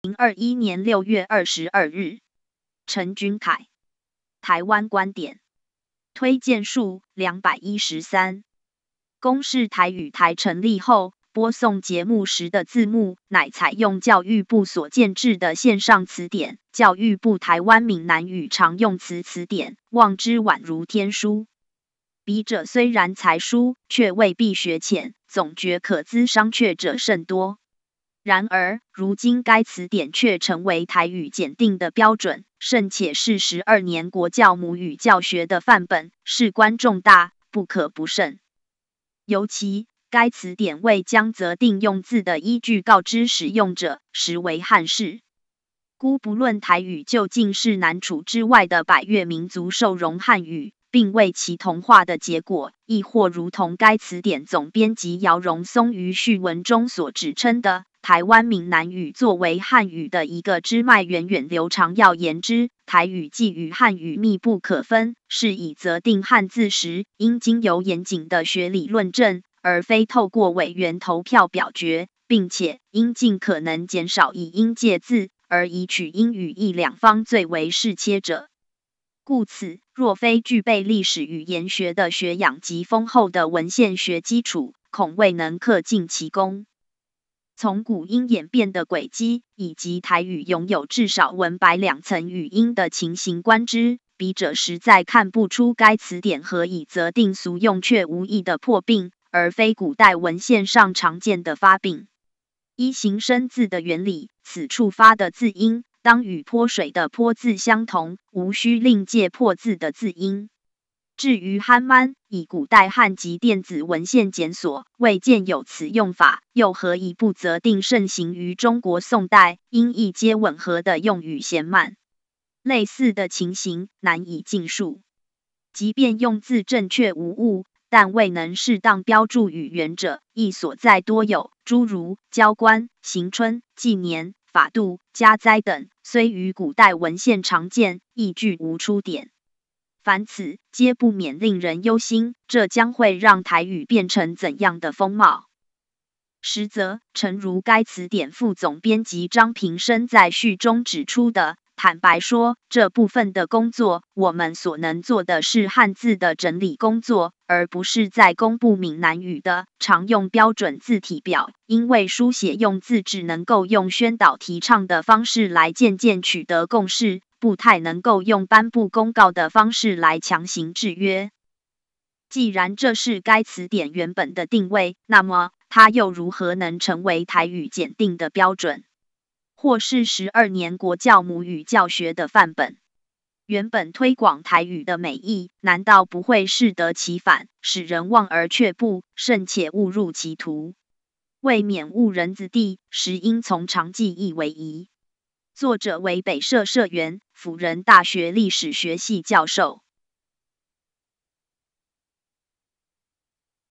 零二一年六月二十二日，陈君凯，台湾观点，推荐数两百一十三。公视台语台成立后，播送节目时的字幕乃采用教育部所建制的线上词典《教育部台湾闽南语常用词词典》，望之宛如天书。笔者虽然才疏，却未必学浅，总觉可资商榷者甚多。然而，如今该词典却成为台语检定的标准，甚且是十二年国教母语教学的范本，事关重大，不可不慎。尤其该词典未将择定用字的依据，告知使用者实为憾事。孤不论台语究竟是南楚之外的百越民族受容汉语并为其同化的结果，亦或如同该词典总编辑姚荣松于序文中所指称的。台湾闽南语作为汉语的一个支脉，源远流长。要言之，台语既与汉语密不可分，是以择定汉字时应经由严谨的学理论证，而非透过委员投票表决，并且应尽可能减少以音借字，而以取音语义两方最为适切者。故此，若非具备历史语言学的学养及丰厚的文献学基础，恐未能克尽其功。从古音演变的轨迹，以及台语拥有至少文白两层语音的情形观之，笔者实在看不出该词典何以择定俗用却无意的破病，而非古代文献上常见的发病。依形声字的原理，此处发的字音当与泼水的泼字相同，无需另借破字的字音。至于憨漫，以古代汉籍电子文献检索未见有此用法，又何以不择定盛行于中国宋代，音译皆吻合的用语嫌慢？类似的情形难以尽数。即便用字正确无误，但未能适当标注语源者，亦所在多有。诸如交官、行春、纪年、法度、家灾等，虽于古代文献常见，亦俱无出典。凡此皆不免令人忧心，这将会让台语变成怎样的风貌？实则，诚如该词典副总编辑张平生在序中指出的，坦白说，这部分的工作，我们所能做的是汉字的整理工作，而不是在公布闽南语的常用标准字体表，因为书写用字只能够用宣导提倡的方式来渐渐取得共识。不太能够用颁布公告的方式来强行制约。既然这是该词典原本的定位，那么它又如何能成为台语检定的标准，或是十二年国教母语教学的范本？原本推广台语的美意，难道不会适得其反，使人望而却步，甚且误入歧途？为免误人子弟，实应从长计议为宜。作者为北社社员。辅仁大学历史学系教授。